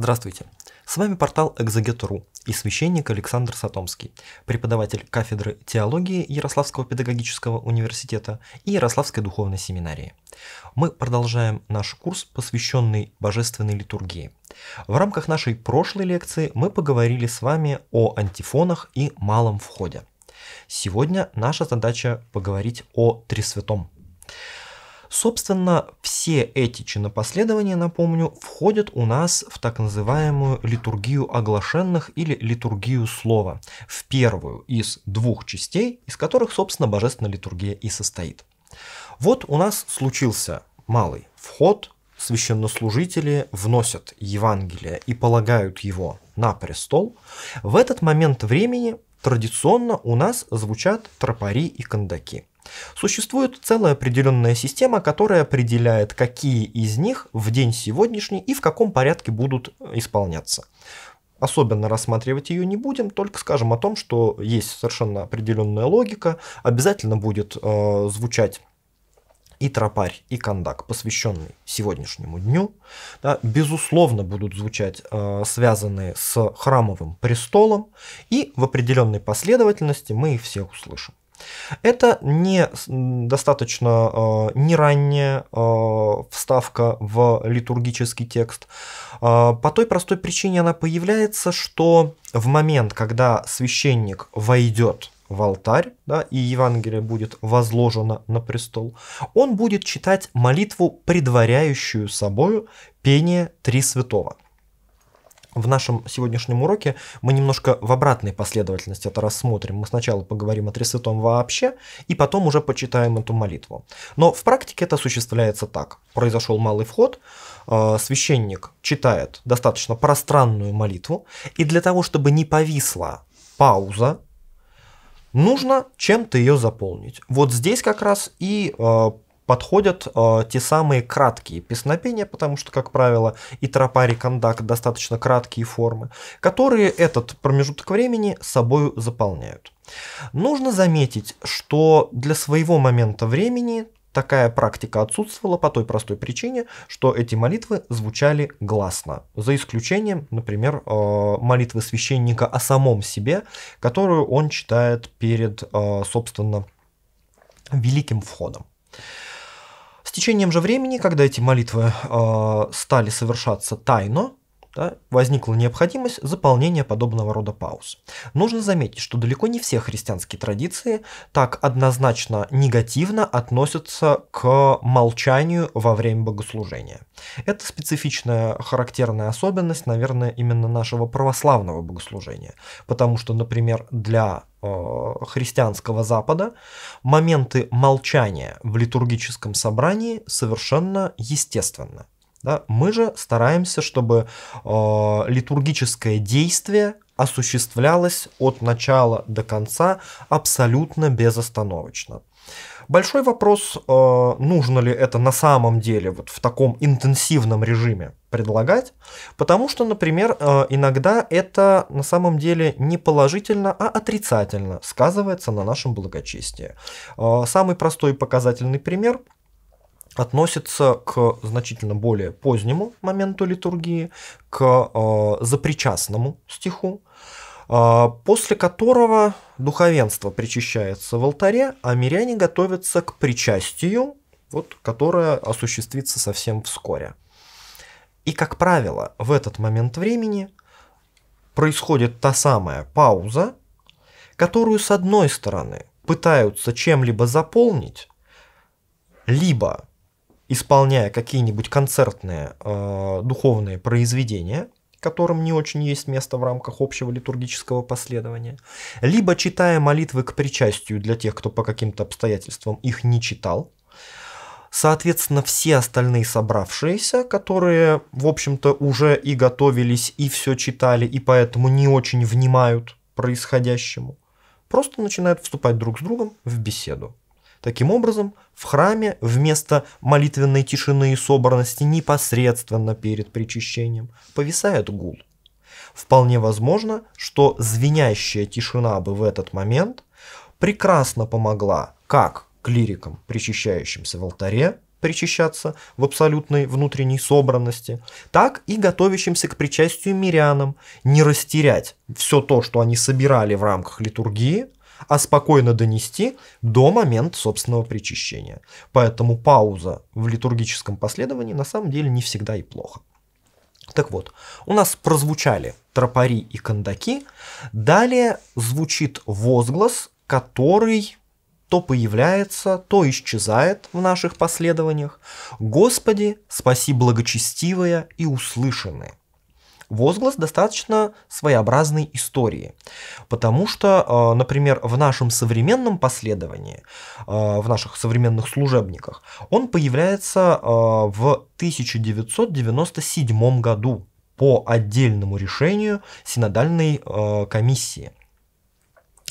Здравствуйте! С вами портал Экзагет.ру и священник Александр Сатомский, преподаватель кафедры теологии Ярославского педагогического университета и Ярославской духовной семинарии. Мы продолжаем наш курс, посвященный божественной литургии. В рамках нашей прошлой лекции мы поговорили с вами о антифонах и малом входе. Сегодня наша задача поговорить о Тресвятом. Собственно, все эти чинопоследования, напомню, входят у нас в так называемую литургию оглашенных или литургию слова, в первую из двух частей, из которых, собственно, божественная литургия и состоит. Вот у нас случился малый вход, священнослужители вносят Евангелие и полагают его на престол. В этот момент времени традиционно у нас звучат тропари и кондаки. Существует целая определенная система, которая определяет, какие из них в день сегодняшний и в каком порядке будут э, исполняться. Особенно рассматривать ее не будем, только скажем о том, что есть совершенно определенная логика, обязательно будет э, звучать и тропарь, и кондак, посвященный сегодняшнему дню. Да, безусловно, будут звучать э, связанные с храмовым престолом, и в определенной последовательности мы их все услышим. Это не достаточно а, не ранняя а, вставка в литургический текст. А, по той простой причине она появляется, что в момент, когда священник войдет в алтарь, да, и Евангелие будет возложено на престол, он будет читать молитву, предваряющую собою пение Три Святого – в нашем сегодняшнем уроке мы немножко в обратной последовательности это рассмотрим. Мы сначала поговорим о Тресвятом вообще, и потом уже почитаем эту молитву. Но в практике это осуществляется так. Произошел малый вход, э, священник читает достаточно пространную молитву, и для того, чтобы не повисла пауза, нужно чем-то ее заполнить. Вот здесь как раз и э, подходят э, те самые краткие песнопения, потому что, как правило, и тропари кондак достаточно краткие формы, которые этот промежуток времени собой заполняют. Нужно заметить, что для своего момента времени такая практика отсутствовала по той простой причине, что эти молитвы звучали гласно, за исключением, например, э, молитвы священника о самом себе, которую он читает перед, э, собственно, великим входом. С течением же времени, когда эти молитвы э, стали совершаться тайно, да, возникла необходимость заполнения подобного рода пауз. Нужно заметить, что далеко не все христианские традиции так однозначно негативно относятся к молчанию во время богослужения. Это специфичная характерная особенность, наверное, именно нашего православного богослужения, потому что, например, для э, христианского Запада, моменты молчания в литургическом собрании совершенно естественны. Да? Мы же стараемся, чтобы э, литургическое действие осуществлялось от начала до конца абсолютно безостановочно. Большой вопрос, э, нужно ли это на самом деле вот в таком интенсивном режиме предлагать, потому что, например, э, иногда это на самом деле не положительно, а отрицательно сказывается на нашем благочестии. Э, самый простой показательный пример – относится к значительно более позднему моменту литургии, к э, запричастному стиху, э, после которого духовенство причащается в алтаре, а миряне готовятся к причастию, вот, которое осуществится совсем вскоре. И, как правило, в этот момент времени происходит та самая пауза, которую, с одной стороны, пытаются чем-либо заполнить, либо исполняя какие-нибудь концертные э, духовные произведения, которым не очень есть место в рамках общего литургического последования, либо читая молитвы к причастию для тех, кто по каким-то обстоятельствам их не читал. Соответственно, все остальные собравшиеся, которые, в общем-то, уже и готовились, и все читали, и поэтому не очень внимают происходящему, просто начинают вступать друг с другом в беседу. Таким образом, в храме вместо молитвенной тишины и собранности непосредственно перед причащением повисает гул. Вполне возможно, что звенящая тишина бы в этот момент прекрасно помогла как клирикам, причащающимся в алтаре, причащаться в абсолютной внутренней собранности, так и готовящимся к причастию мирянам не растерять все то, что они собирали в рамках литургии, а спокойно донести до момента собственного причащения. Поэтому пауза в литургическом последовании на самом деле не всегда и плохо. Так вот, у нас прозвучали тропари и кондаки, далее звучит возглас, который то появляется, то исчезает в наших последованиях. «Господи, спаси благочестивые и услышанные» возглас достаточно своеобразной истории. Потому что, э, например, в нашем современном последовании, э, в наших современных служебниках, он появляется э, в 1997 году по отдельному решению синодальной комиссии.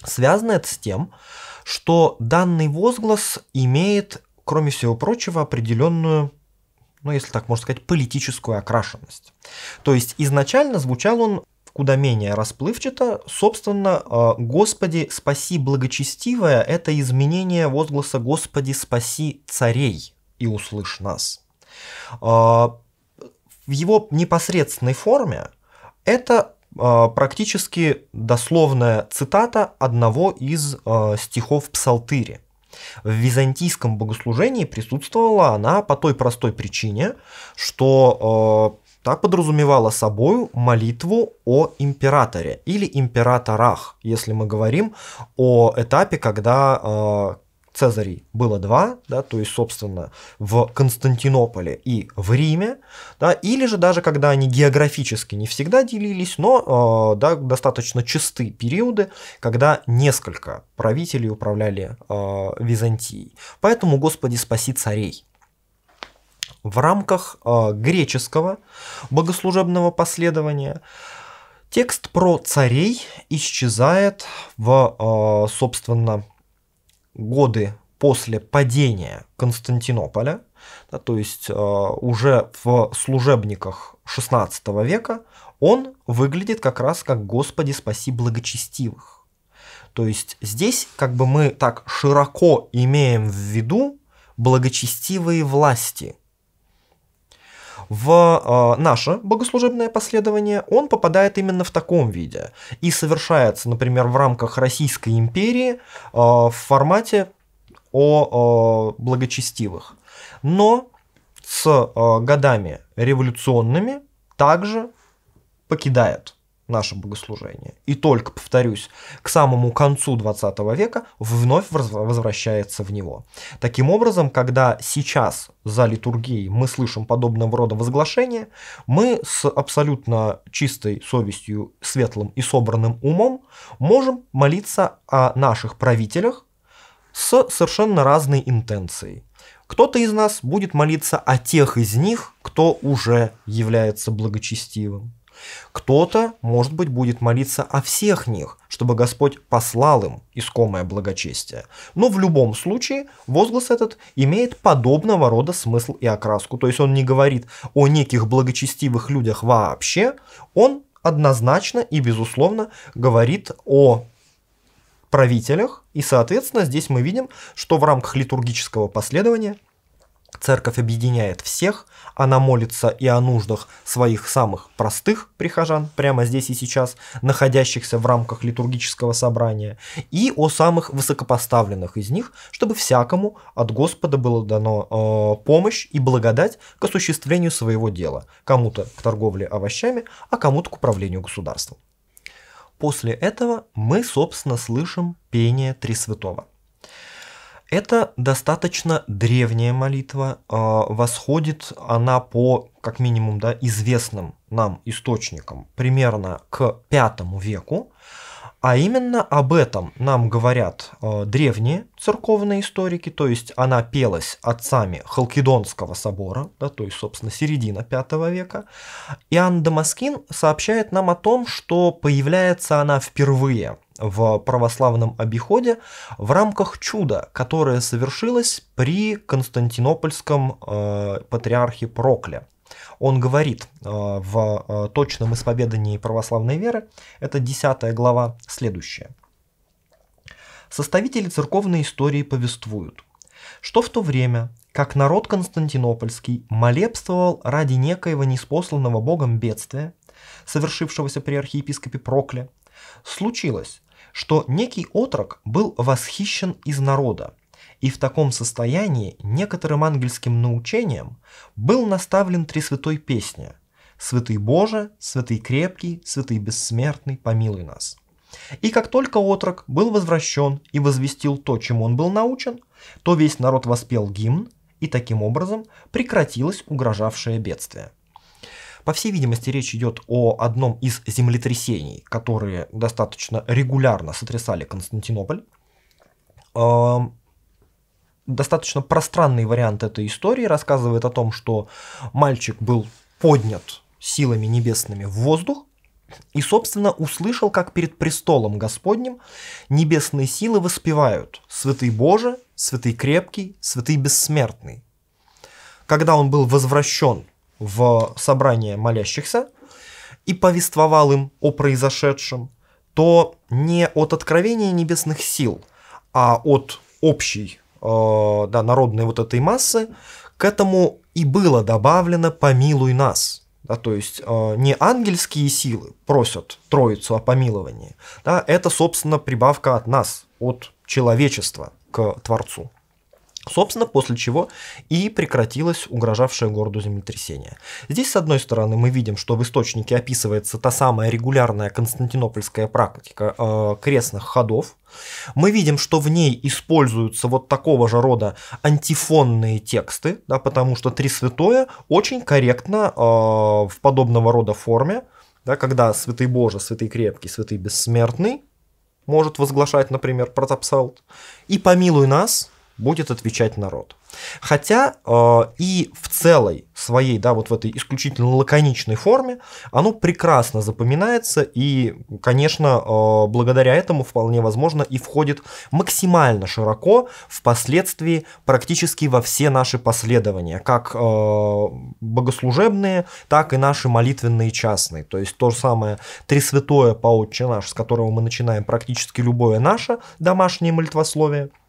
Связано это с тем, что данный возглас имеет, кроме всего прочего, определенную ну если так можно сказать, политическую окрашенность. То есть изначально звучал он куда менее расплывчато, собственно, э, «Господи, спаси благочестивое» — это изменение возгласа «Господи, спаси царей и услышь нас». Э, в его непосредственной форме это э, практически дословная цитата одного из стихов Псалтыри – в византийском богослужении присутствовала она по той простой причине, что э, так подразумевала собой молитву о императоре или императорах, если мы говорим о этапе, когда э, Цезарей было два, да, то есть, собственно, в Константинополе и в Риме, да, или же даже когда они географически не всегда делились, но э, да, достаточно чисты периоды, когда несколько правителей управляли э, Византией. Поэтому, Господи, спаси царей в рамках э, греческого богослужебного последования. Текст про царей исчезает в, э, собственно, годы после падения Константинополя, да, то есть э, уже в служебниках XVI века, он выглядит как раз как «Господи, спаси благочестивых». То есть здесь как бы мы так широко имеем в виду благочестивые власти – в э, наше богослужебное последование он попадает именно в таком виде и совершается, например, в рамках Российской империи э, в формате о э, благочестивых. Но с э, годами революционными также покидает наше богослужение. И только, повторюсь, к самому концу 20 века вновь возвращается в него. Таким образом, когда сейчас за литургией мы слышим подобного рода возглашения, мы с абсолютно чистой совестью, светлым и собранным умом можем молиться о наших правителях с совершенно разной интенцией. Кто-то из нас будет молиться о тех из них, кто уже является благочестивым. Кто-то, может быть, будет молиться о всех них, чтобы Господь послал им искомое благочестие. Но в любом случае возглас этот имеет подобного рода смысл и окраску. То есть он не говорит о неких благочестивых людях вообще, он однозначно и безусловно говорит о правителях, и, соответственно, здесь мы видим, что в рамках литургического последования Церковь объединяет всех, она молится и о нуждах своих самых простых прихожан, прямо здесь и сейчас, находящихся в рамках литургического собрания, и о самых высокопоставленных из них, чтобы всякому от Господа было дано э, помощь и благодать к осуществлению своего дела, кому-то к торговле овощами, а кому-то к управлению государством. После этого мы, собственно, слышим пение Тресвятого – это достаточно древняя молитва, а, восходит она по, как минимум, да, известным нам источникам примерно к V веку, а именно об этом нам говорят э, древние церковные историки, то есть она пелась отцами Халкидонского собора, да, то есть, собственно, середина V века. Иоанн Дамаскин сообщает нам о том, что появляется она впервые в православном обиходе в рамках чуда, которое совершилось при константинопольском э, патриархе Прокле. Он говорит э, в э, точном исповедании православной веры, это 10 глава, следующее. Составители церковной истории повествуют, что в то время, как народ константинопольский молебствовал ради некоего неспосланного богом бедствия, совершившегося при архиепископе Прокле, случилось, что некий отрок был восхищен из народа, и в таком состоянии некоторым ангельским научением был наставлен три святой песни: «Святый Боже, святый крепкий, святый бессмертный, помилуй нас». И как только отрок был возвращен и возвестил то, чему он был научен, то весь народ воспел гимн, и таким образом прекратилось угрожавшее бедствие. По всей видимости, речь идет о одном из землетрясений, которые достаточно регулярно сотрясали Константинополь. Эм, достаточно пространный вариант этой истории рассказывает о том, что мальчик был поднят силами небесными в воздух, и, собственно, услышал, как перед престолом Господним небесные силы воспевают «Святый Боже, Святый Крепкий, Святый Бессмертный». Когда он был возвращен в собрание молящихся и повествовал им о произошедшем, то не от откровения небесных сил, а от общей э, да, народной вот этой массы к этому и было добавлено «помилуй нас». Да, то есть э, не ангельские силы просят Троицу о помиловании, да, это, собственно, прибавка от нас, от человечества к Творцу. Собственно, после чего и прекратилось угрожавшее городу землетрясение. Здесь, с одной стороны, мы видим, что в источнике описывается та самая регулярная константинопольская практика э, крестных ходов. Мы видим, что в ней используются вот такого же рода антифонные тексты, да, потому что «Три святое» очень корректно э, в подобного рода форме, да, когда «Святый Божий», «Святый крепкий», «Святый бессмертный» может возглашать, например, протопсалт, и «Помилуй нас», будет отвечать народ. Хотя э, и в целой своей, да, вот в этой исключительно лаконичной форме, оно прекрасно запоминается и, конечно, э, благодаря этому вполне возможно и входит максимально широко впоследствии практически во все наши последования, как э, богослужебные, так и наши молитвенные частные. То есть то же самое Тресвятое по Отче наш, с которого мы начинаем практически любое наше домашнее молитвословие –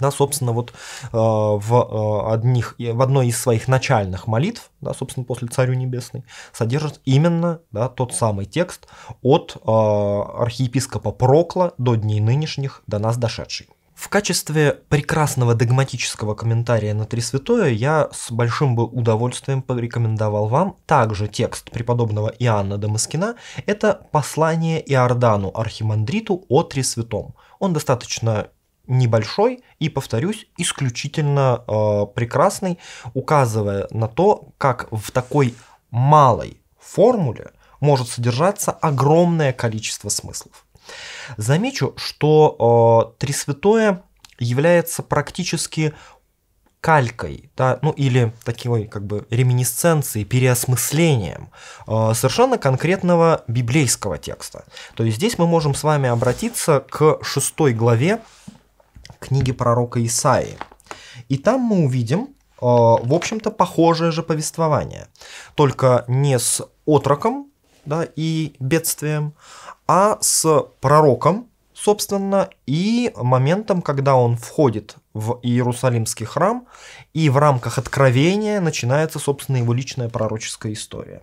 да, собственно, вот э, в, э, одних, в одной из своих начальных молитв, да, собственно, после Царю Небесный, содержит именно да, тот самый текст от э, архиепископа Прокла до дней нынешних, до нас дошедший. В качестве прекрасного догматического комментария на Три Святое я с большим бы удовольствием порекомендовал вам также текст преподобного Иоанна Дамаскина. Это послание Иордану Архимандриту о Три Святом. Он достаточно небольшой и, повторюсь, исключительно э, прекрасный, указывая на то, как в такой малой формуле может содержаться огромное количество смыслов. Замечу, что э, Тресвятое является практически калькой, да, ну или такой как бы реминисценцией, переосмыслением э, совершенно конкретного библейского текста. То есть здесь мы можем с вами обратиться к шестой главе книге пророка Исаии. И там мы увидим, э, в общем-то, похожее же повествование, только не с отроком да, и бедствием, а с пророком, собственно, и моментом, когда он входит в Иерусалимский храм, и в рамках откровения начинается, собственно, его личная пророческая история.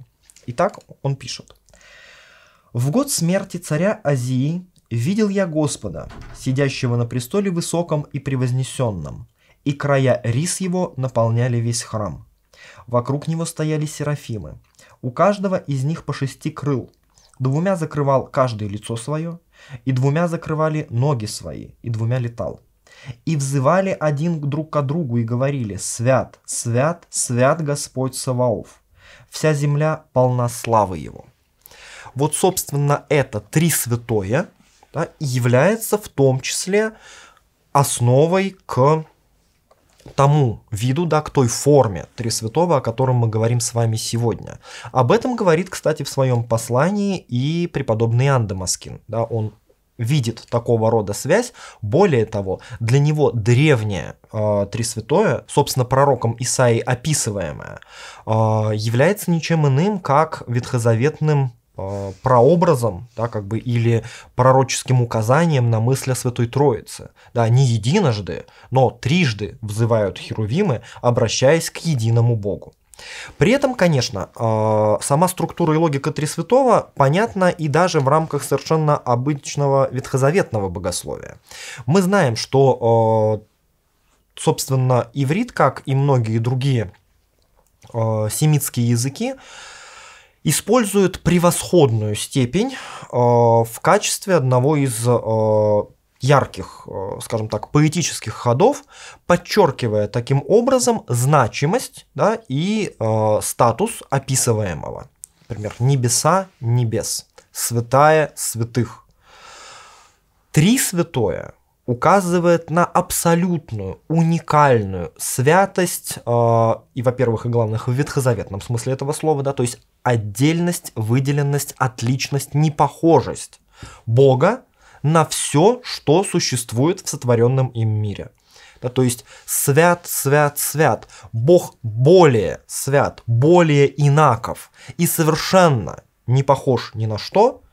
Итак, он пишет. В год смерти царя Азии «Видел я Господа, сидящего на престоле высоком и превознесенном, и края рис его наполняли весь храм. Вокруг него стояли серафимы, у каждого из них по шести крыл, двумя закрывал каждое лицо свое, и двумя закрывали ноги свои, и двумя летал. И взывали один друг к другу и говорили «Свят, свят, свят Господь Саваоф, вся земля полна славы Его». Вот, собственно, это три святое – да, является в том числе основой к тому виду, да, к той форме Тресвятого, о котором мы говорим с вами сегодня. Об этом говорит, кстати, в своем послании и преподобный Андемаскин. Да, он видит такого рода связь. Более того, для него древнее э, Тресвятое, собственно, пророком Исаи описываемое, э, является ничем иным, как ветхозаветным э, прообразом, да, как бы, или пророческим указанием на мысль о Святой Троице. Да, не единожды, но трижды взывают херувимы, обращаясь к единому Богу. При этом, конечно, э, сама структура и логика Тресвятого понятна и даже в рамках совершенно обычного ветхозаветного богословия. Мы знаем, что, э, собственно, иврит, как и многие другие э, семитские языки, используют превосходную степень э, в качестве одного из э, ярких, э, скажем так, поэтических ходов, подчеркивая таким образом значимость да, и статус описываемого. Например, небеса небес, святая святых. Три святое указывает на абсолютную, уникальную святость, э, и, во-первых, и главных в ветхозаветном смысле этого слова, да, то есть отдельность, выделенность, отличность, непохожесть Бога на все, что существует в сотворенном им мире. Да, то есть свят, свят, свят. Бог более свят, более инаков и совершенно не похож ни на что,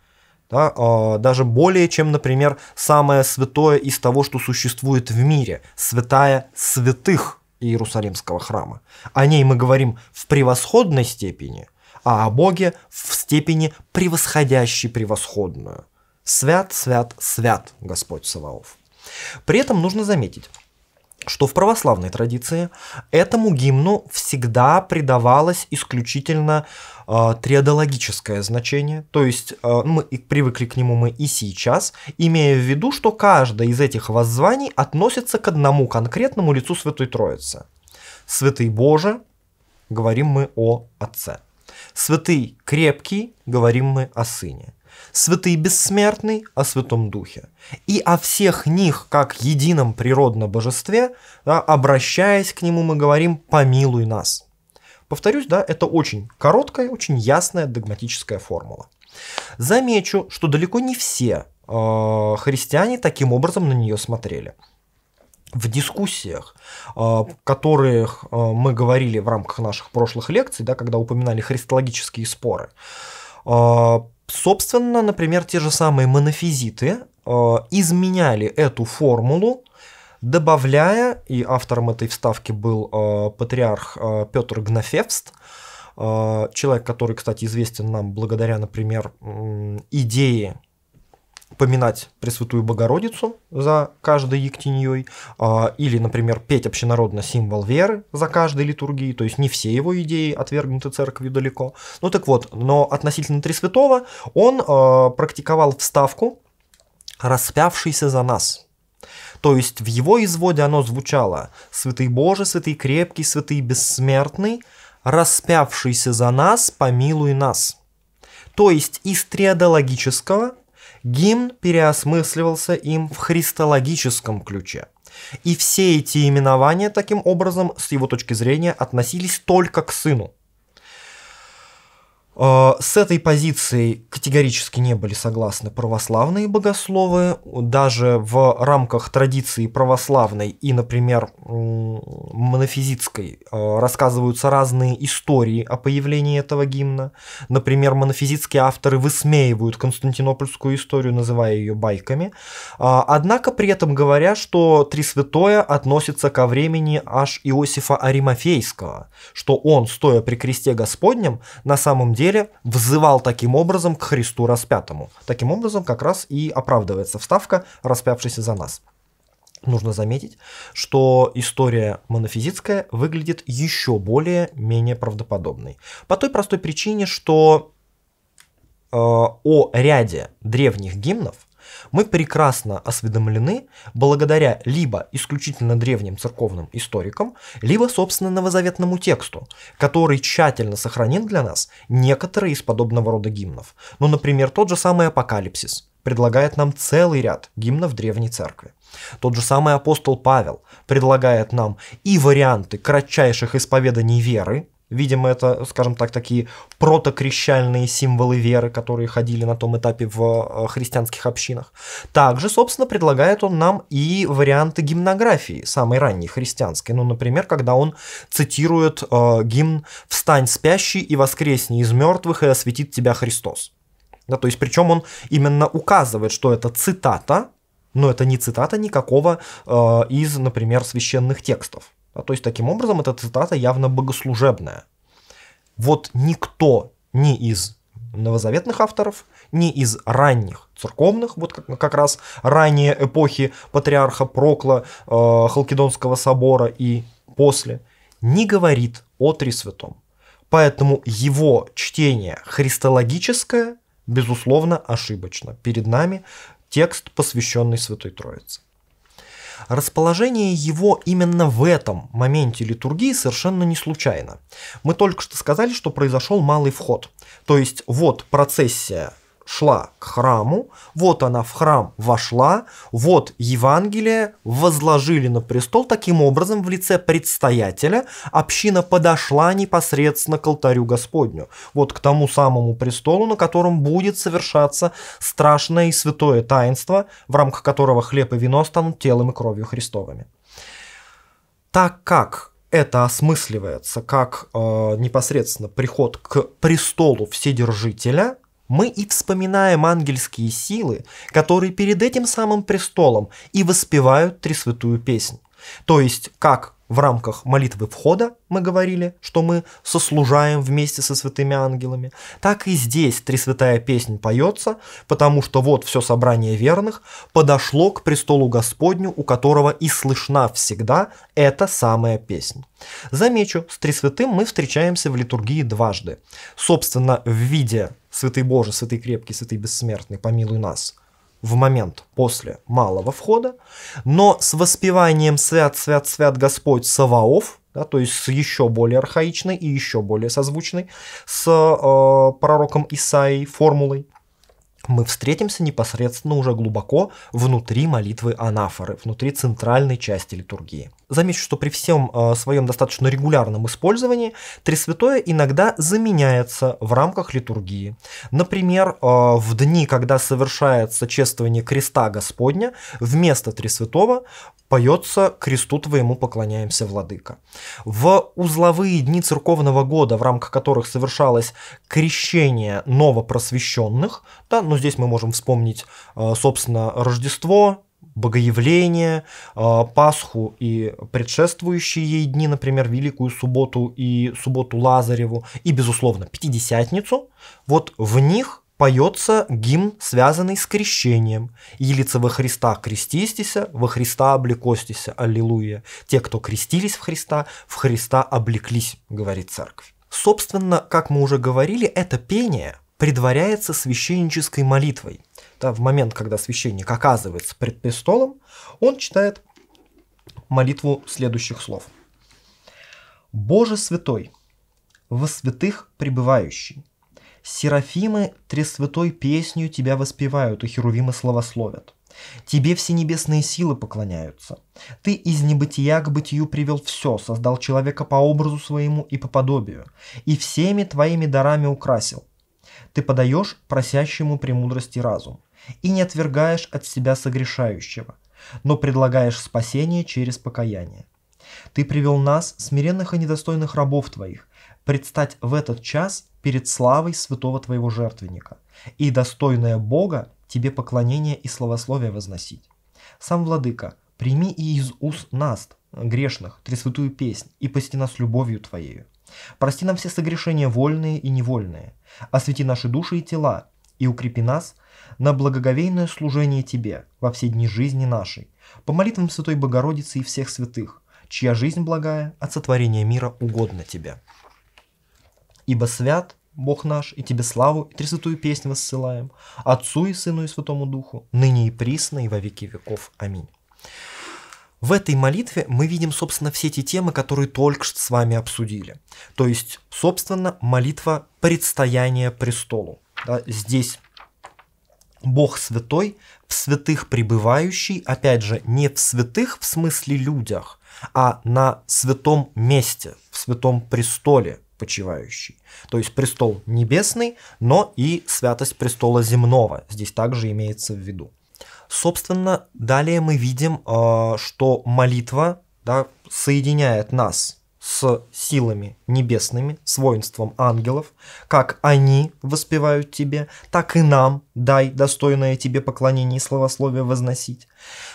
да, а, даже более, чем, например, самое святое из того, что существует в мире, святая святых Иерусалимского храма. О ней мы говорим в превосходной степени, а о Боге в степени превосходящей превосходную. Свят, свят, свят Господь Саваоф. При этом нужно заметить, что в православной традиции этому гимну всегда придавалось исключительно э, триадологическое значение, то есть э, мы привыкли к нему мы и сейчас, имея в виду, что каждое из этих воззваний относится к одному конкретному лицу Святой Троицы. Святый Боже, говорим мы о Отце. Святый крепкий, говорим мы о Сыне святый бессмертный, о Святом Духе. И о всех них, как едином природном божестве, да, обращаясь к нему, мы говорим «помилуй нас». Повторюсь, да, это очень короткая, очень ясная догматическая формула. Замечу, что далеко не все э, христиане таким образом на нее смотрели. В дискуссиях, э, которых э, мы говорили в рамках наших прошлых лекций, да, когда упоминали христологические споры, э, Собственно, например, те же самые монофизиты э, изменяли эту формулу, добавляя, и автором этой вставки был э, патриарх э, Петр Гнафевст, э, человек, который, кстати, известен нам благодаря, например, идее поминать Пресвятую Богородицу за каждой ектиньей, а, или, например, петь общенародно символ веры за каждой литургией, то есть не все его идеи отвергнуты церковью далеко. Ну так вот, но относительно Тресвятого он а, практиковал вставку «распявшийся за нас», то есть в его изводе оно звучало «Святый Боже, святый крепкий, святый бессмертный, распявшийся за нас, помилуй нас». То есть из триадологического гимн переосмысливался им в христологическом ключе. И все эти именования, таким образом, с его точки зрения, относились только к сыну. Э, с этой позицией категорически не были согласны православные богословы. Даже в рамках традиции православной и, например, монофизитской э, рассказываются разные истории о появлении этого гимна. Например, монофизитские авторы высмеивают константинопольскую историю, называя ее байками. Э, однако при этом говоря, что Тресвятое относится ко времени аж Иосифа Аримофейского, что он, стоя при кресте Господнем, на самом деле деле взывал таким образом к Христу распятому. Таким образом как раз и оправдывается вставка, распявшийся за нас. Нужно заметить, что история монофизитская выглядит еще более-менее правдоподобной. По той простой причине, что э, о ряде древних гимнов мы прекрасно осведомлены благодаря либо исключительно древним церковным историкам, либо, собственно, новозаветному тексту, который тщательно сохранил для нас некоторые из подобного рода гимнов. Ну, например, тот же самый «Апокалипсис» предлагает нам целый ряд гимнов Древней Церкви. Тот же самый апостол Павел предлагает нам и варианты кратчайших исповеданий веры, Видимо, это, скажем так, такие протокрещальные символы веры, которые ходили на том этапе в э, христианских общинах. Также, собственно, предлагает он нам и варианты гимнографии, самой ранней христианской. Ну, например, когда он цитирует э, гимн «Встань спящий и воскресни из мертвых, и осветит тебя Христос». Да, то есть, причем он именно указывает, что это цитата, но это не цитата никакого э, из, например, священных текстов. А то есть, таким образом, эта цитата явно богослужебная. Вот никто ни из новозаветных авторов, ни из ранних церковных, вот как, как раз ранее эпохи патриарха Прокла, э, Халкидонского собора и после, не говорит о Трисвятом. Поэтому его чтение христологическое, безусловно, ошибочно. Перед нами текст, посвященный Святой Троице. Расположение его именно в этом моменте литургии совершенно не случайно. Мы только что сказали, что произошел малый вход. То есть вот процессия шла к храму, вот она в храм вошла, вот Евангелие возложили на престол, таким образом в лице предстоятеля община подошла непосредственно к алтарю Господню, вот к тому самому престолу, на котором будет совершаться страшное и святое таинство, в рамках которого хлеб и вино станут телом и кровью Христовыми. Так как это осмысливается как э, непосредственно приход к престолу Вседержителя – мы и вспоминаем ангельские силы, которые перед этим самым престолом и воспевают Тресвятую песнь. То есть, как в рамках молитвы входа мы говорили, что мы сослужаем вместе со святыми ангелами, так и здесь Тресвятая песнь поется, потому что вот все собрание верных подошло к престолу Господню, у которого и слышна всегда эта самая песнь. Замечу, с Тресвятым мы встречаемся в литургии дважды. Собственно, в виде «Святый Боже, Святый Крепкий, Святый Бессмертный, помилуй нас» – в момент после малого входа, но с воспеванием «Свят, свят, свят Господь Саваоф», да, то есть с еще более архаичной и еще более созвучной с э, пророком Исаией формулой, мы встретимся непосредственно уже глубоко внутри молитвы анафоры, внутри центральной части литургии. Замечу, что при всем э, своем достаточно регулярном использовании Тресвятое иногда заменяется в рамках литургии. Например, э, в дни, когда совершается чествование креста Господня, вместо Тресвятого поется «Кресту твоему поклоняемся, Владыка». В узловые дни церковного года, в рамках которых совершалось крещение новопросвещенных, да, но ну, здесь мы можем вспомнить, э, собственно, Рождество, Богоявления, а, Пасху и предшествующие ей дни, например, Великую Субботу и Субботу Лазареву, и, безусловно, Пятидесятницу, вот в них поется гимн, связанный с крещением. «Елица во Христа крестистися, во Христа облекостися, аллилуйя». «Те, кто крестились в Христа, в Христа облеклись», говорит церковь. Собственно, как мы уже говорили, это пение предваряется священнической молитвой, да, э, в момент, когда священник оказывается пред престолом, он читает молитву следующих слов. «Боже святой, во святых пребывающий, Серафимы тресвятой песню тебя воспевают, и херувимы словословят, Тебе все небесные силы поклоняются. Ты из небытия к бытию привел все, создал человека по образу своему и по подобию, и всеми твоими дарами украсил. Ты подаешь просящему премудрости разум и не отвергаешь от себя согрешающего, но предлагаешь спасение через покаяние. Ты привел нас, смиренных и недостойных рабов твоих, предстать в этот час перед славой святого твоего жертвенника, и достойное Бога тебе поклонение и словословие возносить. Сам Владыка, прими и из уст нас, грешных, тресвятую песнь, и пости нас любовью Твоею. Прости нам все согрешения вольные и невольные. Освети наши души и тела, и укрепи нас на благоговейное служение Тебе во все дни жизни нашей, по молитвам Святой Богородицы и всех святых, чья жизнь благая от сотворения мира угодна Тебе. Ибо свят Бог наш, и Тебе славу и тресвятую песнь воссылаем, Отцу и Сыну и Святому Духу, ныне и присно и во веки веков. Аминь. В этой молитве мы видим, собственно, все те темы, которые только что с вами обсудили. То есть, собственно, молитва предстояния престолу. Да, здесь Бог святой, в святых пребывающий, опять же, не в святых в смысле людях, а на святом месте, в святом престоле почивающий. То есть престол небесный, но и святость престола земного здесь также имеется в виду. Собственно, далее мы видим, э, что молитва да, соединяет нас с силами небесными, с воинством ангелов, как они воспевают тебе, так и нам дай достойное тебе поклонение и словословие возносить.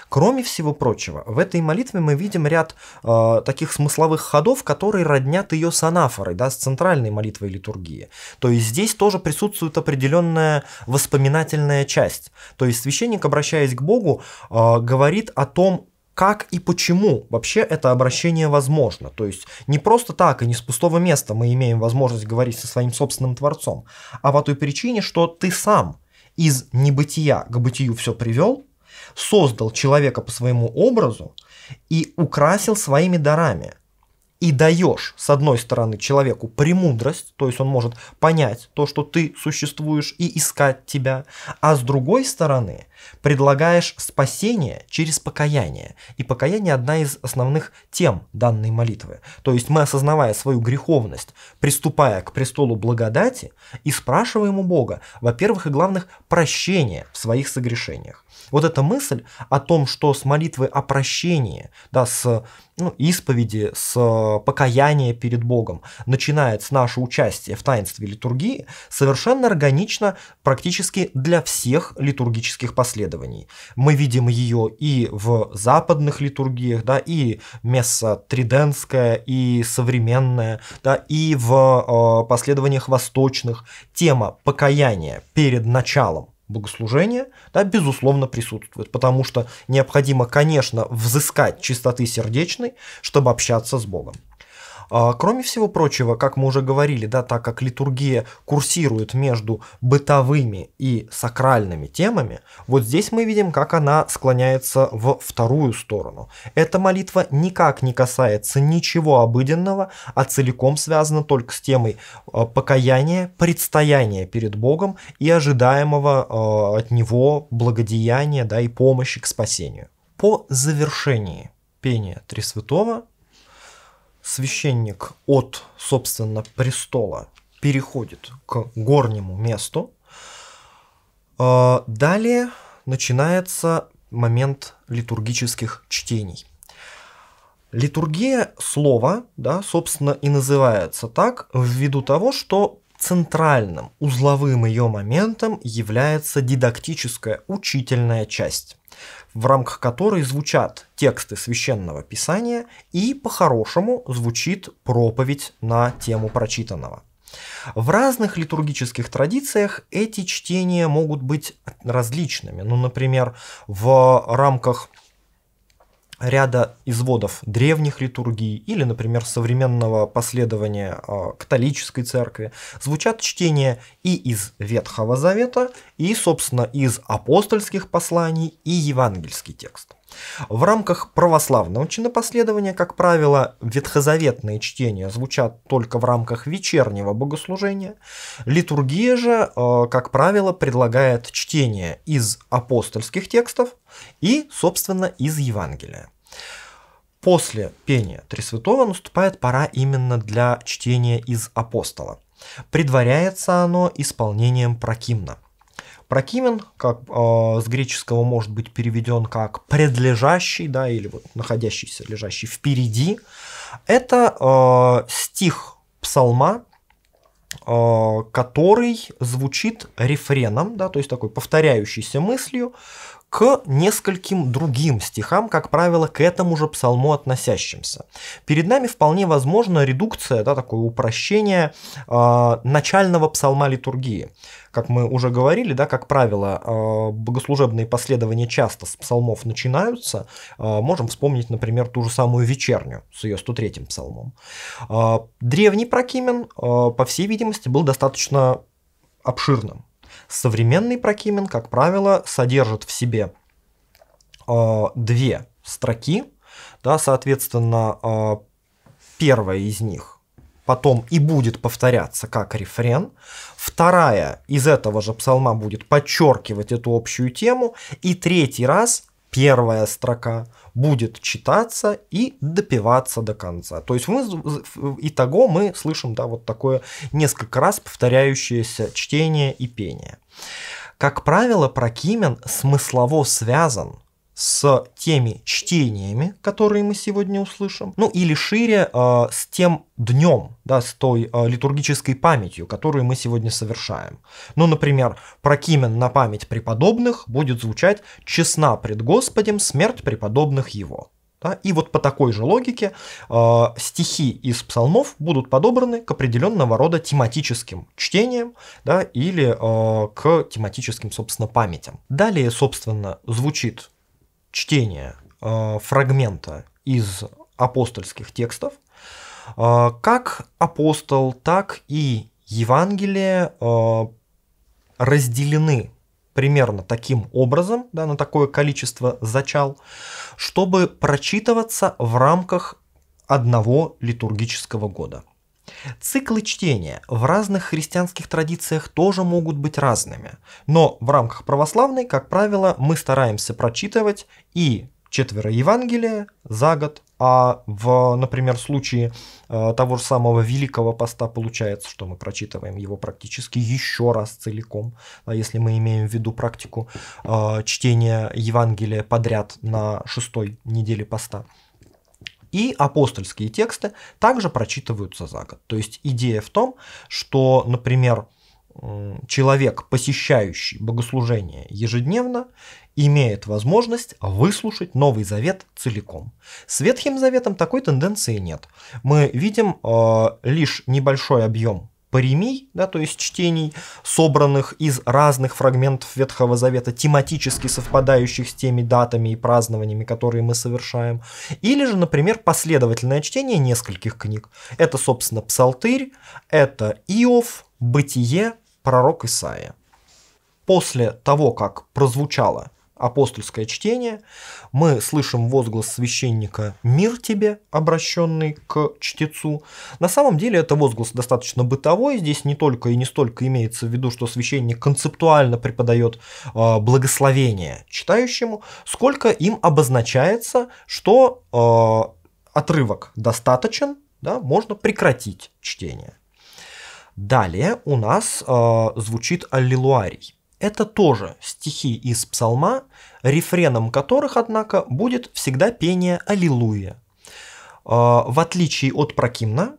Кроме всего прочего, в этой молитве мы видим ряд э, таких смысловых ходов, которые роднят ее с анафорой, да, с центральной молитвой литургии. То есть здесь тоже присутствует определенная воспоминательная часть. То есть священник, обращаясь к Богу, э, говорит о том, как и почему вообще это обращение возможно. То есть не просто так и не с пустого места мы имеем возможность говорить со своим собственным Творцом, а по той причине, что ты сам из небытия к бытию все привел, создал человека по своему образу и украсил своими дарами. И даешь, с одной стороны, человеку премудрость, то есть он может понять то, что ты существуешь и искать тебя, а с другой стороны – Предлагаешь спасение через покаяние. И покаяние одна из основных тем данной молитвы. То есть мы, осознавая свою греховность, приступая к престолу благодати, и спрашиваем у Бога, во-первых и главных, прощения в своих согрешениях. Вот эта мысль о том, что с молитвы о прощении, да, с ну, исповеди, с покаяния перед Богом начинается наше участие в таинстве литургии, совершенно органично практически для всех литургических последствий последований. Мы видим ее и в западных литургиях, да, и месса триденская, и современная, да, и в э, последованиях восточных. Тема покаяния перед началом богослужения, да, безусловно, присутствует, потому что необходимо, конечно, взыскать чистоты сердечной, чтобы общаться с Богом. А, кроме всего прочего, как мы уже говорили, да, так как литургия курсирует между бытовыми и сакральными темами, вот здесь мы видим, как она склоняется в вторую сторону. Эта молитва никак не касается ничего обыденного, а целиком связана только с темой а, покаяния, предстояния перед Богом и ожидаемого а, от него благодеяния да, и помощи к спасению. По завершении пения Тресвятого священник от, собственно, престола переходит к горнему месту. А, далее начинается момент литургических чтений. Литургия слова, да, собственно, и называется так, ввиду того, что центральным узловым ее моментом является дидактическая учительная часть в рамках которой звучат тексты священного писания и по-хорошему звучит проповедь на тему прочитанного. В разных литургических традициях эти чтения могут быть различными. Ну, например, в рамках ряда изводов древних литургий или, например, современного последования а, католической церкви, звучат чтения и из Ветхого Завета, и, собственно, из апостольских посланий, и евангельский текст. В рамках православного чинопоследования, как правило, ветхозаветные чтения звучат только в рамках вечернего богослужения. Литургия же, э, как правило, предлагает чтение из апостольских текстов и, собственно, из Евангелия. После пения Тресвятого наступает пора именно для чтения из апостола. Предваряется оно исполнением прокимна. Прокимен, как э, с греческого может быть переведен как предлежащий, да, или вот находящийся, лежащий впереди. Это э, стих псалма, а, который звучит рефреном, да, то есть такой повторяющейся мыслью, к нескольким другим стихам, как правило, к этому же псалму относящимся. Перед нами вполне возможно редукция, да, такое упрощение э, начального псалма литургии. Как мы уже говорили, да, как правило, э, богослужебные последования часто с псалмов начинаются. Э, можем вспомнить, например, ту же самую вечернюю с ее 103-м псалмом. Э, древний Прокимен, э, по всей видимости, был достаточно обширным. Современный прокимин, как правило, содержит в себе э, две строки, да, соответственно, э, первая из них потом и будет повторяться как рефрен. Вторая из этого же псалма будет подчеркивать эту общую тему. И третий раз первая строка будет читаться и допиваться до конца. То есть мы, итого мы слышим да, вот такое несколько раз повторяющееся чтение и пение. Как правило, прокимен смыслово связан с теми чтениями, которые мы сегодня услышим, ну или шире э, с тем днем, да, с той э, литургической памятью, которую мы сегодня совершаем. Ну, например, прокимен на память преподобных будет звучать «честна пред Господем смерть преподобных его». Да? И вот по такой же логике э, стихи из псалмов будут подобраны к определенного рода тематическим чтениям да, или э, к тематическим, собственно, памятям. Далее, собственно, звучит чтение э, фрагмента из апостольских текстов, э, как апостол, так и Евангелие э, разделены примерно таким образом, да, на такое количество зачал, чтобы прочитываться в рамках одного литургического года. Циклы чтения в разных христианских традициях тоже могут быть разными, но в рамках православной, как правило, мы стараемся прочитывать и четверо Евангелия за год, а в, например, случае э, того же самого Великого Поста получается, что мы прочитываем его практически еще раз целиком, а если мы имеем в виду практику э, чтения Евангелия подряд на шестой неделе поста. И апостольские тексты также прочитываются за год. То есть идея в том, что, например, человек, посещающий богослужение ежедневно, имеет возможность выслушать Новый Завет целиком. С Ветхим Заветом такой тенденции нет. Мы видим э, лишь небольшой объем паремий, да, то есть чтений, собранных из разных фрагментов Ветхого Завета, тематически совпадающих с теми датами и празднованиями, которые мы совершаем. Или же, например, последовательное чтение нескольких книг. Это, собственно, Псалтырь, это Иов, Бытие, пророк Исаия. После того, как прозвучало апостольское чтение, мы слышим возглас священника «Мир тебе», обращенный к чтецу. На самом деле это возглас достаточно бытовой, здесь не только и не столько имеется в виду, что священник концептуально преподает э, благословение читающему, сколько им обозначается, что э, отрывок достаточен, да, можно прекратить чтение. Далее у нас э, звучит аллилуарий. Это тоже стихи из псалма, рефреном которых, однако, будет всегда пение «Аллилуйя». А, в отличие от Прокимна,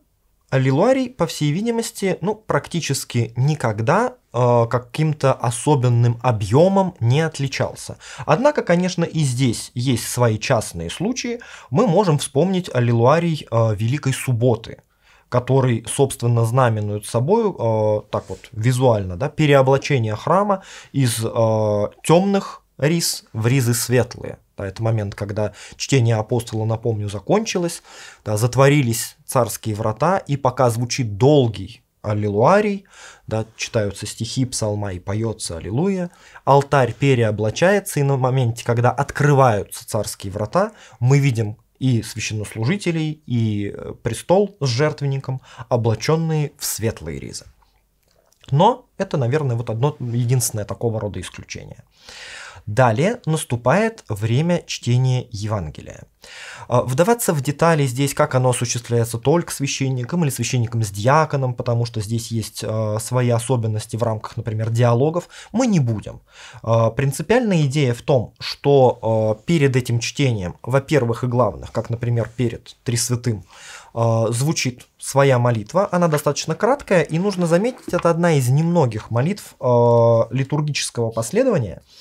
Аллилуарий, по всей видимости, ну, практически никогда а, каким-то особенным объемом не отличался. Однако, конечно, и здесь есть свои частные случаи. Мы можем вспомнить Аллилуарий а, Великой Субботы – который, собственно, знаменует собой, э, так вот визуально, да, переоблачение храма из э, темных рис в ризы светлые. Да, это момент, когда чтение апостола, напомню, закончилось, да, затворились царские врата, и пока звучит долгий аллилуарий, да, читаются стихи псалма и поется аллилуйя, алтарь переоблачается, и на моменте, когда открываются царские врата, мы видим и священнослужителей, и э, престол с жертвенником, облаченные в светлые ризы. Но это, наверное, вот одно единственное такого рода исключение. Далее наступает время чтения Евангелия. А, вдаваться в детали здесь, как оно осуществляется только священником или священником с диаконом, потому что здесь есть а, свои особенности в рамках, например, диалогов, мы не будем. А, принципиальная идея в том, что перед этим чтением, во-первых и главных, как, например, перед Тресвятым, звучит своя молитва, она достаточно краткая, и нужно заметить, это одна из немногих молитв литургического последования –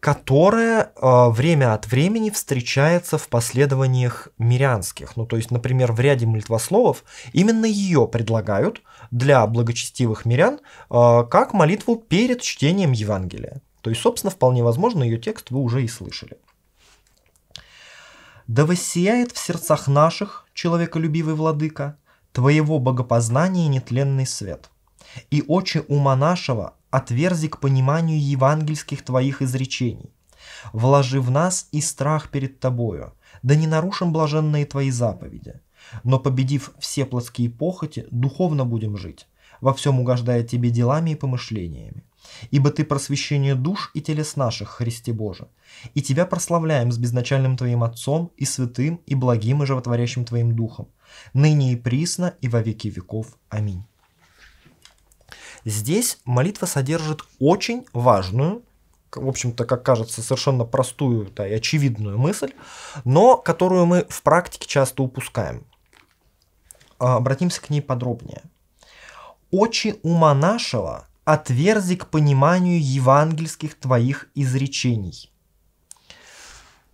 которое э, время от времени встречается в последованиях мирянских. Ну, то есть, например, в ряде молитвословов именно ее предлагают для благочестивых мирян э, как молитву перед чтением Евангелия. То есть, собственно, вполне возможно, ее текст вы уже и слышали. «Да воссияет в сердцах наших, человеколюбивый владыка, твоего богопознания нетленный свет» и оче ума нашего отверзи к пониманию евангельских твоих изречений. Вложи в нас и страх перед тобою, да не нарушим блаженные твои заповеди. Но победив все плотские похоти, духовно будем жить, во всем угождая тебе делами и помышлениями. Ибо ты просвещение душ и телес наших, Христе Боже, и тебя прославляем с безначальным твоим Отцом и святым и благим и животворящим твоим Духом, ныне и присно и во веки веков. Аминь. Здесь молитва содержит очень важную, в общем-то, как кажется, совершенно простую да, и очевидную мысль, но которую мы в практике часто упускаем. А, обратимся к ней подробнее. «Очи ума нашего отверзи к пониманию евангельских твоих изречений».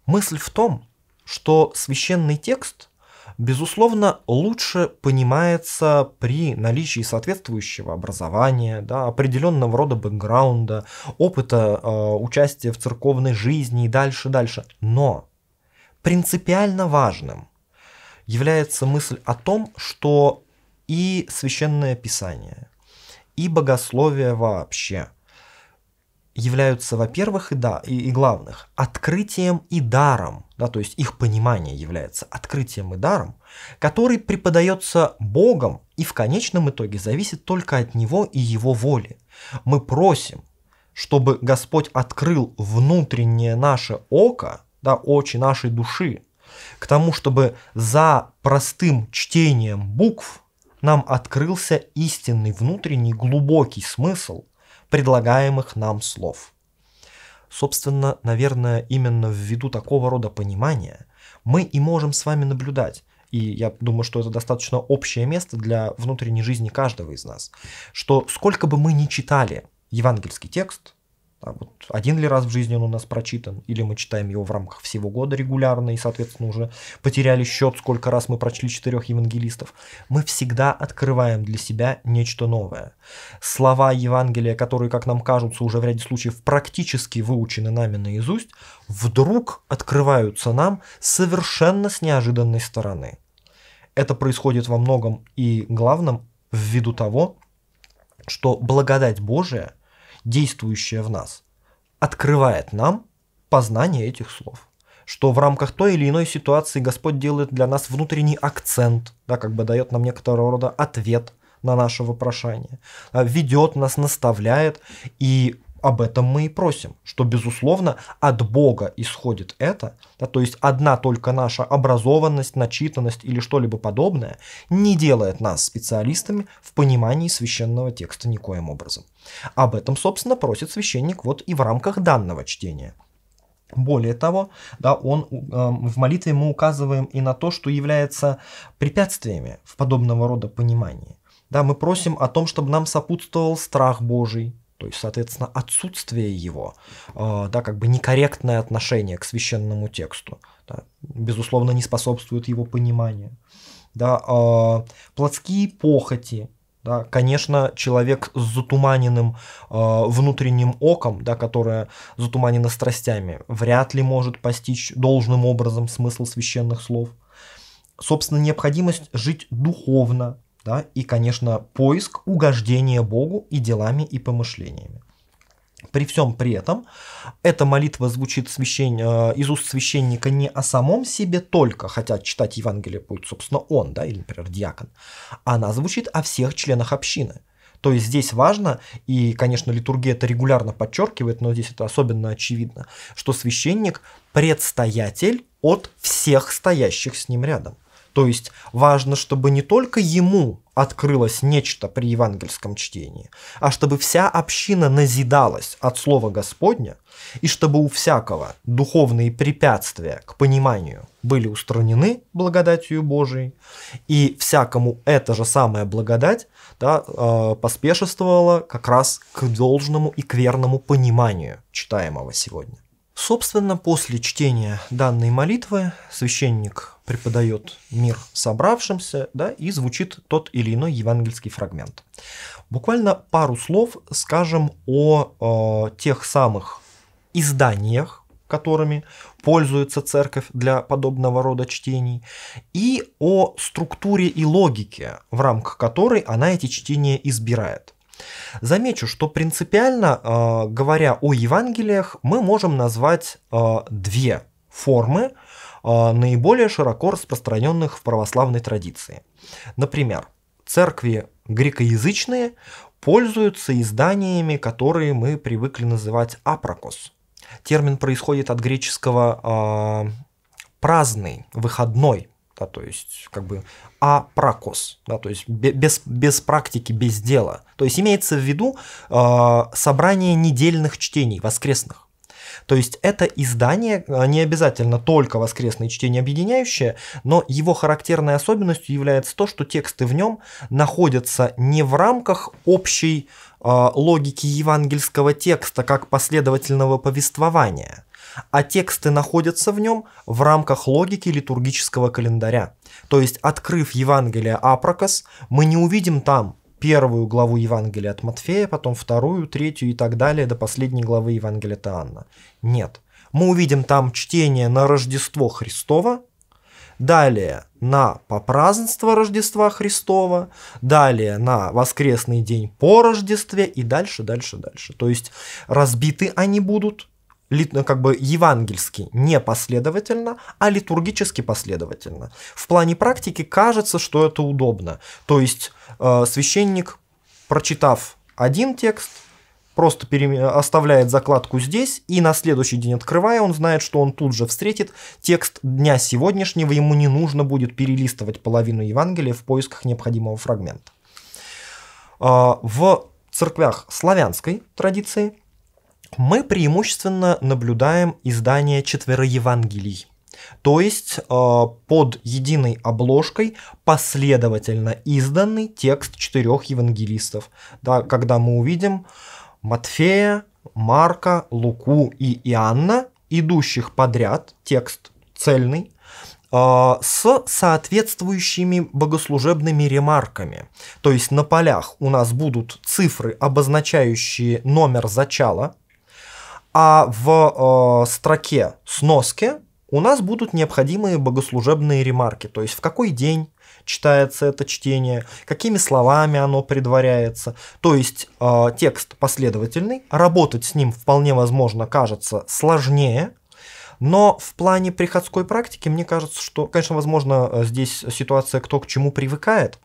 Мысль в том, что священный текст – безусловно, лучше понимается при наличии соответствующего образования, да, определенного рода бэкграунда, опыта э, участия в церковной жизни и дальше, дальше. Но принципиально важным является мысль о том, что и священное писание, и богословие вообще – являются, во-первых, и, да, и, и главных, открытием и даром, да, то есть их понимание является открытием и даром, который преподается Богом и в конечном итоге зависит только от Него и Его воли. Мы просим, чтобы Господь открыл внутреннее наше око, да, очи нашей души, к тому, чтобы за простым чтением букв нам открылся истинный внутренний глубокий смысл – предлагаемых нам слов. Собственно, наверное, именно ввиду такого рода понимания мы и можем с вами наблюдать, и я думаю, что это достаточно общее место для внутренней жизни каждого из нас, что сколько бы мы ни читали евангельский текст, а вот один ли раз в жизни он у нас прочитан, или мы читаем его в рамках всего года регулярно и, соответственно, уже потеряли счет, сколько раз мы прочли четырех евангелистов. Мы всегда открываем для себя нечто новое. Слова Евангелия, которые, как нам кажутся, уже в ряде случаев практически выучены нами наизусть, вдруг открываются нам совершенно с неожиданной стороны. Это происходит во многом и главном ввиду того, что благодать Божия – действующее в нас, открывает нам познание этих слов. Что в рамках той или иной ситуации Господь делает для нас внутренний акцент, да, как бы дает нам некоторого рода ответ на наше вопрошание, а, ведет нас, наставляет, и об этом мы и просим, что, безусловно, от Бога исходит это, да, то есть одна только наша образованность, начитанность или что-либо подобное не делает нас специалистами в понимании священного текста никоим образом. Об этом, собственно, просит священник вот и в рамках данного чтения. Более того, да, он, э, в молитве мы указываем и на то, что является препятствиями в подобного рода понимании. Да, мы просим о том, чтобы нам сопутствовал страх Божий, то есть, соответственно, отсутствие его, а, да, как бы некорректное отношение к священному тексту, да, безусловно, не способствует его пониманию. Да, а, плотские похоти, да, конечно, человек с затуманенным а, внутренним оком, да, которое затуманено страстями, вряд ли может постичь должным образом смысл священных слов. Собственно, необходимость жить духовно, да? И, конечно, поиск угождения Богу и делами, и помышлениями. При всем при этом, эта молитва звучит священ... Э, из уст священника не о самом себе только, хотя читать Евангелие будет, собственно, он, да, или, например, диакон. Она звучит о всех членах общины. То есть здесь важно, и, конечно, литургия это регулярно подчеркивает, но здесь это особенно очевидно, что священник – предстоятель от всех стоящих с ним рядом. То есть важно, чтобы не только ему открылось нечто при евангельском чтении, а чтобы вся община назидалась от Слова Господня, и чтобы у всякого духовные препятствия к пониманию были устранены благодатью Божией, и всякому эта же самая благодать да, э, поспешествовала как раз к должному и к верному пониманию читаемого сегодня. Собственно, после чтения данной молитвы священник преподает мир собравшимся, да, и звучит тот или иной евангельский фрагмент. Буквально пару слов скажем о э, тех самых изданиях, которыми пользуется церковь для подобного рода чтений, и о структуре и логике, в рамках которой она эти чтения избирает. Замечу, что принципиально, э, говоря о Евангелиях, мы можем назвать э, две формы а, наиболее широко распространенных в православной традиции. Например, церкви грекоязычные пользуются изданиями, которые мы привыкли называть «апрокос». Термин происходит от греческого э, «праздный», «выходной», да, то есть как бы апракос, да, то есть без, без практики, без дела. То есть имеется в виду э, собрание недельных чтений, воскресных. То есть это издание а, не обязательно только воскресное чтение объединяющее, но его характерной особенностью является то, что тексты в нем находятся не в рамках общей э, логики евангельского текста как последовательного повествования – а тексты находятся в нем в рамках логики литургического календаря. То есть, открыв Евангелие Апракос, мы не увидим там первую главу Евангелия от Матфея, потом вторую, третью и так далее до последней главы Евангелия от Анна. Нет. Мы увидим там чтение на Рождество Христова, далее на попразднество Рождества Христова, далее на воскресный день по Рождестве и дальше, дальше, дальше. То есть разбиты они будут, ну, как бы евангельски не последовательно, а литургически последовательно. В плане практики кажется, что это удобно. То есть э, священник, прочитав один текст, просто пере... оставляет закладку здесь, и на следующий день открывая, он знает, что он тут же встретит текст дня сегодняшнего, ему не нужно будет перелистывать половину Евангелия в поисках необходимого фрагмента. Э, в церквях славянской традиции – мы преимущественно наблюдаем издание четвероевангелий. То есть э, под единой обложкой последовательно изданный текст четырех евангелистов. Да, когда мы увидим Матфея, Марка, Луку и Иоанна, идущих подряд, текст цельный, э, с соответствующими богослужебными ремарками. То есть на полях у нас будут цифры, обозначающие номер зачала а в э, строке сноски у нас будут необходимые богослужебные ремарки, то есть в какой день читается это чтение, какими словами оно предваряется. То есть э, текст последовательный, работать с ним вполне возможно кажется сложнее, но в плане приходской практики, мне кажется, что, конечно, возможно, э, здесь ситуация кто к чему привыкает,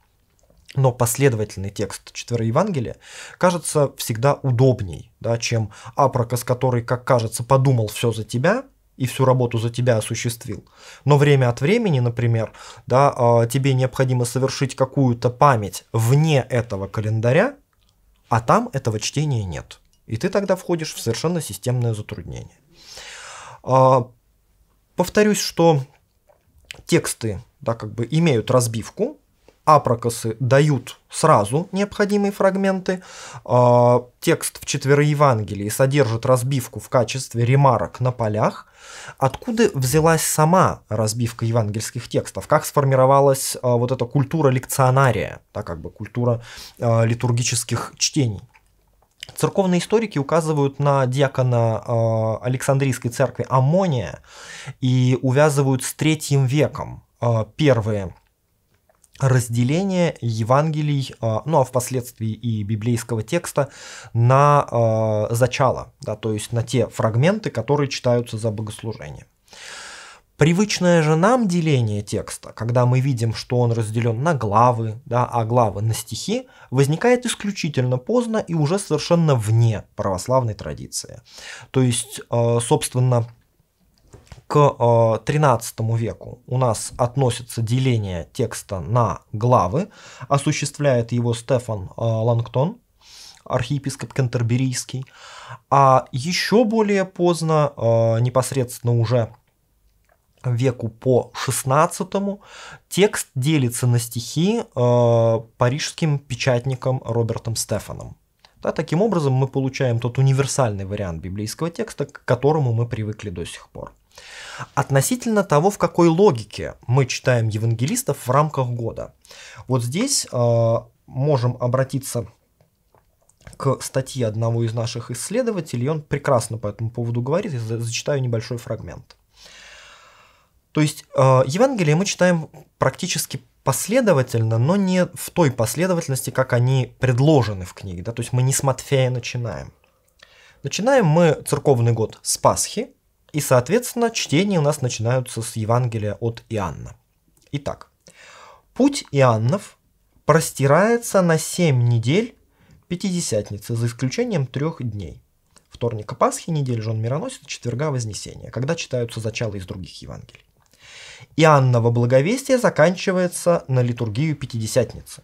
но последовательный текст четверо Евангелия кажется всегда удобней, да, чем апракос, который, как кажется, подумал все за тебя, и всю работу за тебя осуществил. Но время от времени, например, да, а, тебе необходимо совершить какую-то память вне этого календаря, а там этого чтения нет. И ты тогда входишь в совершенно системное затруднение. А, повторюсь, что тексты да, как бы имеют разбивку, апракосы дают сразу необходимые фрагменты. А, текст в Евангелии содержит разбивку в качестве ремарок на полях. Откуда взялась сама разбивка евангельских текстов? Как сформировалась а, вот эта культура лекционария, так как бы культура а, литургических чтений? Церковные историки указывают на диакона Александрийской церкви Амония и увязывают с третьим веком первые разделение Евангелий, а, ну а впоследствии и библейского текста на а, зачало, да, то есть на те фрагменты, которые читаются за богослужение. Привычное же нам деление текста, когда мы видим, что он разделен на главы, да, а главы на стихи, возникает исключительно поздно и уже совершенно вне православной традиции. То есть, а, собственно, к 13 э, веку у нас относится деление текста на главы, осуществляет его Стефан э, Лангтон, архиепископ Кентерберийский, а еще более поздно, э, непосредственно уже веку по 16 текст делится на стихи парижским печатником Робертом Стефаном. Да, таким образом мы получаем тот универсальный вариант библейского текста, к которому мы привыкли до сих пор. Относительно того, в какой логике мы читаем евангелистов в рамках года. Вот здесь э, можем обратиться к статье одного из наших исследователей, он прекрасно по этому поводу говорит, я зачитаю небольшой фрагмент. То есть э, Евангелие мы читаем практически последовательно, но не в той последовательности, как они предложены в книге. Да? То есть мы не с Матфея начинаем. Начинаем мы церковный год с Пасхи, и, соответственно, чтения у нас начинаются с Евангелия от Иоанна. Итак, путь Иоаннов простирается на 7 недель Пятидесятницы, за исключением трех дней. Вторника Пасхи, недели жен Мироносица, четверга Вознесения, когда читаются зачала из других Евангелий. Иоанново благовестие заканчивается на литургию Пятидесятницы.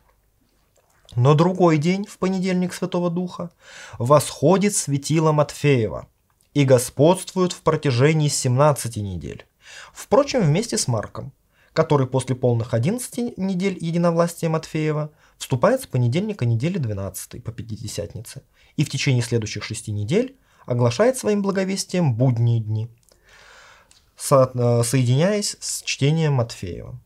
Но другой день, в понедельник Святого Духа, восходит светило Матфеева – и господствует в протяжении 17 недель. Впрочем, вместе с Марком, который после полных 11 недель единовластия Матфеева вступает с понедельника недели 12 по Пятидесятнице и в течение следующих 6 недель оглашает своим благовестием будние дни, со- э, соединяясь с чтением Матфеева.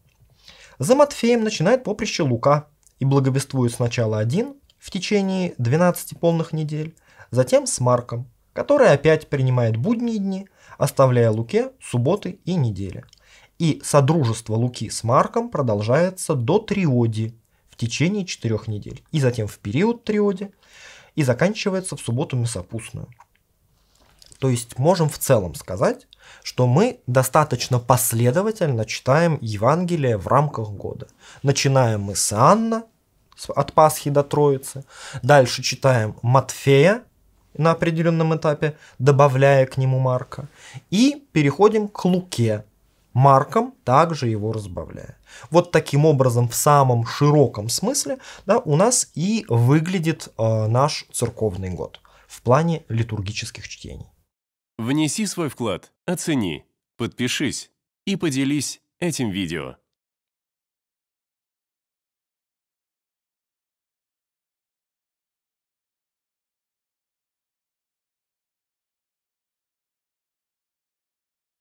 За Матфеем начинает поприще Лука и благовествует сначала один в течение 12 полных недель, затем с Марком – которая опять принимает будние дни, оставляя Луке субботы и недели. И содружество Луки с Марком продолжается до триоди в течение четырех недель, и затем в период триоди, и заканчивается в субботу месопустную. То есть можем в целом сказать, что мы достаточно последовательно читаем Евангелие в рамках года. Начинаем мы с Анна, от Пасхи до Троицы. Дальше читаем Матфея, на определенном этапе, добавляя к нему Марка. И переходим к Луке, Марком также его разбавляя. Вот таким образом, в самом широком смысле, да, у нас и выглядит э, наш церковный год в плане литургических чтений. Внеси свой вклад, оцени, подпишись и поделись этим видео.